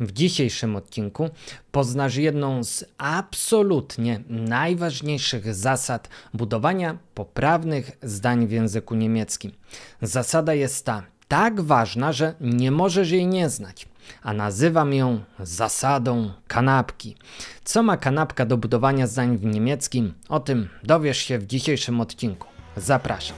W dzisiejszym odcinku poznasz jedną z absolutnie najważniejszych zasad budowania poprawnych zdań w języku niemieckim. Zasada jest ta tak ważna, że nie możesz jej nie znać, a nazywam ją zasadą kanapki. Co ma kanapka do budowania zdań w niemieckim? O tym dowiesz się w dzisiejszym odcinku. Zapraszam.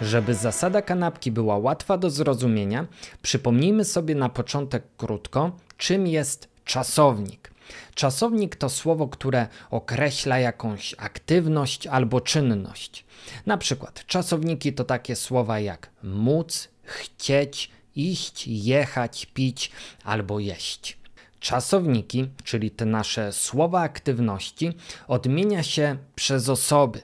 Żeby zasada kanapki była łatwa do zrozumienia, przypomnijmy sobie na początek krótko, czym jest czasownik. Czasownik to słowo, które określa jakąś aktywność albo czynność. Na przykład czasowniki to takie słowa jak móc, chcieć, iść, jechać, pić albo jeść. Czasowniki, czyli te nasze słowa aktywności, odmienia się przez osoby.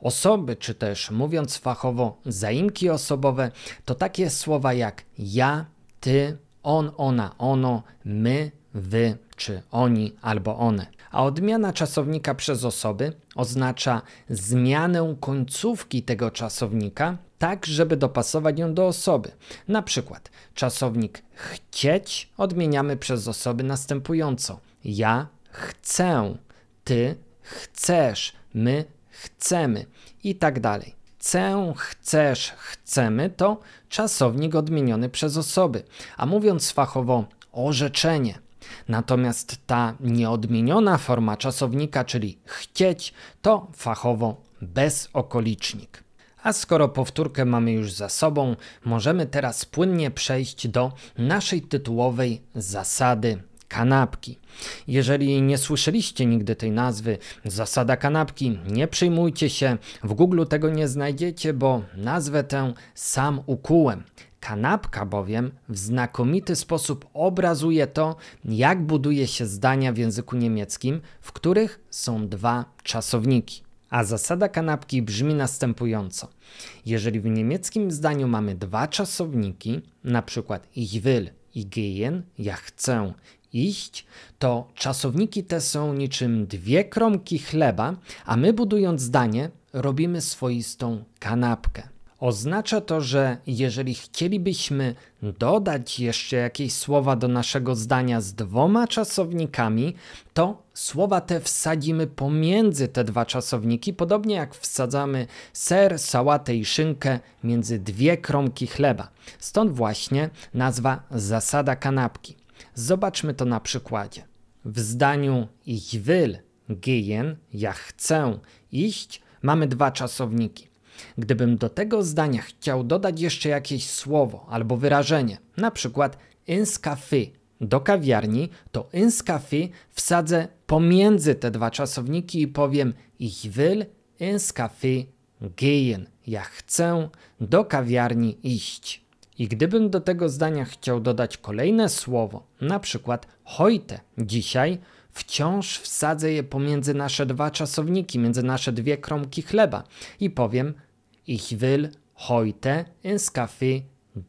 Osoby, czy też mówiąc fachowo, zaimki osobowe, to takie słowa jak ja, ty, on, ona, ono, my, wy czy oni albo one. A odmiana czasownika przez osoby oznacza zmianę końcówki tego czasownika, tak żeby dopasować ją do osoby. Na przykład czasownik chcieć odmieniamy przez osoby następująco: ja chcę, ty chcesz, my chcemy i tak dalej chcę, chcesz, chcemy to czasownik odmieniony przez osoby. A mówiąc fachowo orzeczenie, Natomiast ta nieodmieniona forma czasownika, czyli chcieć, to fachowo bezokolicznik. A skoro powtórkę mamy już za sobą, możemy teraz płynnie przejść do naszej tytułowej zasady kanapki. Jeżeli nie słyszeliście nigdy tej nazwy, zasada kanapki, nie przyjmujcie się, w Google tego nie znajdziecie, bo nazwę tę sam ukułem. Kanapka bowiem w znakomity sposób obrazuje to, jak buduje się zdania w języku niemieckim, w których są dwa czasowniki. A zasada kanapki brzmi następująco. Jeżeli w niemieckim zdaniu mamy dwa czasowniki, na przykład ich will i gehen, ja chcę, iść, to czasowniki te są niczym dwie kromki chleba, a my budując zdanie robimy swoistą kanapkę. Oznacza to, że jeżeli chcielibyśmy dodać jeszcze jakieś słowa do naszego zdania z dwoma czasownikami, to słowa te wsadzimy pomiędzy te dwa czasowniki, podobnie jak wsadzamy ser, sałatę i szynkę między dwie kromki chleba. Stąd właśnie nazwa zasada kanapki. Zobaczmy to na przykładzie. W zdaniu ich will, gehen, ja chcę, iść mamy dwa czasowniki. Gdybym do tego zdania chciał dodać jeszcze jakieś słowo albo wyrażenie, na przykład inskafy do kawiarni, to inskafy wsadzę pomiędzy te dwa czasowniki i powiem ich will inskafy gehen. Ja chcę do kawiarni iść. I gdybym do tego zdania chciał dodać kolejne słowo, na przykład heute, dzisiaj, wciąż wsadzę je pomiędzy nasze dwa czasowniki, między nasze dwie kromki chleba i powiem ich will heute ins Café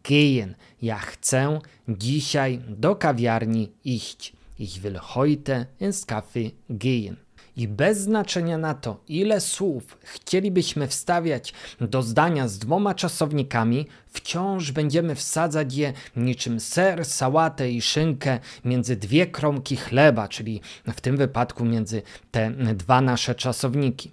gehen. Ja chcę dzisiaj do kawiarni iść. Ich will heute ins Café gehen. I bez znaczenia na to, ile słów chcielibyśmy wstawiać do zdania z dwoma czasownikami, wciąż będziemy wsadzać je niczym ser, sałatę i szynkę między dwie kromki chleba, czyli w tym wypadku między te dwa nasze czasowniki.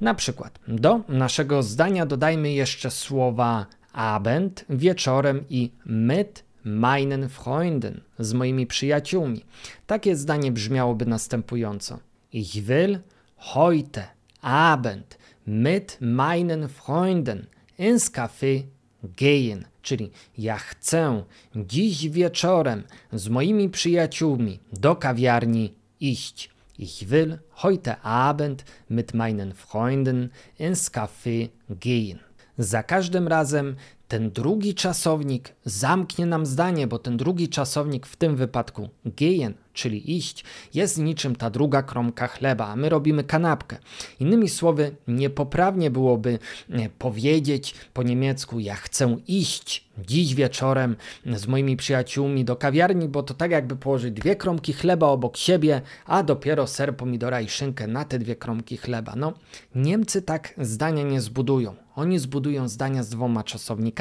Na przykład do naszego zdania dodajmy jeszcze słowa Abend wieczorem i mit meinen Freunden z moimi przyjaciółmi. Takie zdanie brzmiałoby następująco. Ich will heute Abend mit meinen Freunden ins Café gehen. Czyli ja chcę dziś wieczorem z moimi przyjaciółmi do kawiarni iść. Ich will heute Abend mit meinen Freunden ins Café gehen. Za każdym razem ten drugi czasownik zamknie nam zdanie, bo ten drugi czasownik w tym wypadku gehen, czyli iść, jest niczym ta druga kromka chleba, a my robimy kanapkę. Innymi słowy, niepoprawnie byłoby e, powiedzieć po niemiecku: Ja chcę iść dziś wieczorem z moimi przyjaciółmi do kawiarni, bo to tak jakby położyć dwie kromki chleba obok siebie, a dopiero ser, pomidora i szynkę na te dwie kromki chleba. No, Niemcy tak zdania nie zbudują. Oni zbudują zdania z dwoma czasownikami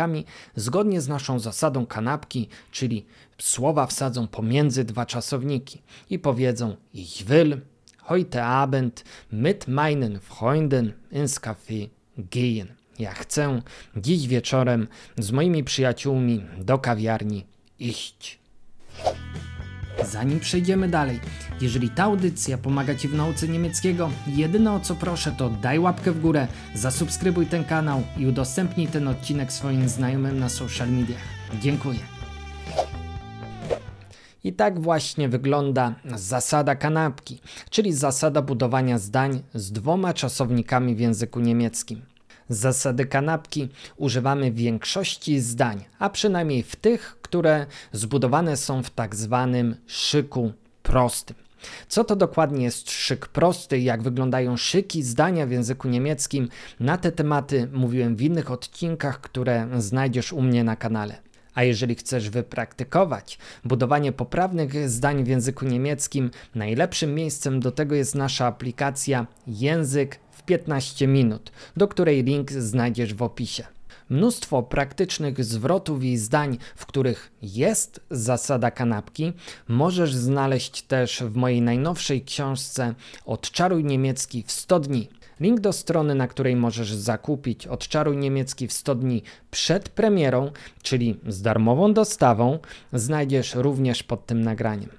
zgodnie z naszą zasadą kanapki, czyli słowa wsadzą pomiędzy dwa czasowniki i powiedzą ich will, heute Abend mit meinen Freunden ins Café gehen. Ja chcę dziś wieczorem z moimi przyjaciółmi do kawiarni iść. Zanim przejdziemy dalej, jeżeli ta audycja pomaga Ci w nauce niemieckiego, jedyne o co proszę to daj łapkę w górę, zasubskrybuj ten kanał i udostępnij ten odcinek swoim znajomym na social mediach. Dziękuję. I tak właśnie wygląda zasada kanapki, czyli zasada budowania zdań z dwoma czasownikami w języku niemieckim zasady kanapki używamy większości zdań, a przynajmniej w tych, które zbudowane są w tak zwanym szyku prostym. Co to dokładnie jest szyk prosty, jak wyglądają szyki zdania w języku niemieckim? Na te tematy mówiłem w innych odcinkach, które znajdziesz u mnie na kanale. A jeżeli chcesz wypraktykować budowanie poprawnych zdań w języku niemieckim, najlepszym miejscem do tego jest nasza aplikacja Język w 15 minut, do której link znajdziesz w opisie. Mnóstwo praktycznych zwrotów i zdań, w których jest zasada kanapki, możesz znaleźć też w mojej najnowszej książce Odczaruj niemiecki w 100 dni. Link do strony, na której możesz zakupić Odczaruj Niemiecki w 100 dni przed premierą, czyli z darmową dostawą, znajdziesz również pod tym nagraniem.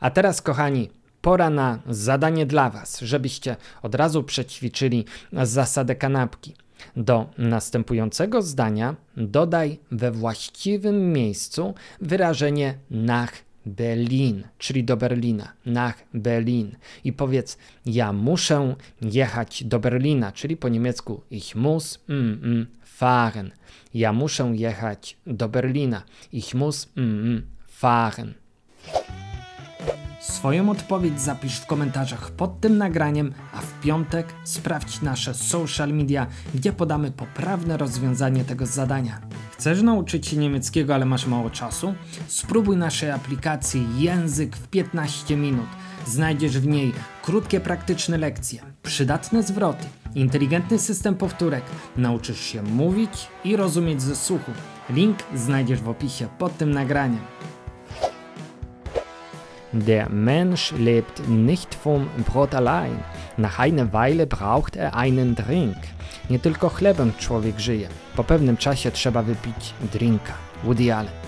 A teraz, kochani, pora na zadanie dla Was, żebyście od razu przećwiczyli zasadę kanapki. Do następującego zdania dodaj we właściwym miejscu wyrażenie nach Berlin, czyli do Berlina, nach Berlin. I powiedz, ja muszę jechać do Berlina, czyli po niemiecku ich muss mm, mm, fahren. Ja muszę jechać do Berlina. Ich muss mm, mm, fahren. Swoją odpowiedź zapisz w komentarzach pod tym nagraniem, a w piątek sprawdź nasze social media, gdzie podamy poprawne rozwiązanie tego zadania. Chcesz nauczyć się niemieckiego, ale masz mało czasu? Spróbuj naszej aplikacji Język w 15 minut. Znajdziesz w niej krótkie, praktyczne lekcje, przydatne zwroty, inteligentny system powtórek. Nauczysz się mówić i rozumieć ze słuchu. Link znajdziesz w opisie pod tym nagraniem. Der Mensch lebt nicht vom Brot allein. Nach einer Weile braucht er einen drink. Nie tylko chlebem człowiek żyje. Po pewnym czasie trzeba wypić drinka. Woody Allen.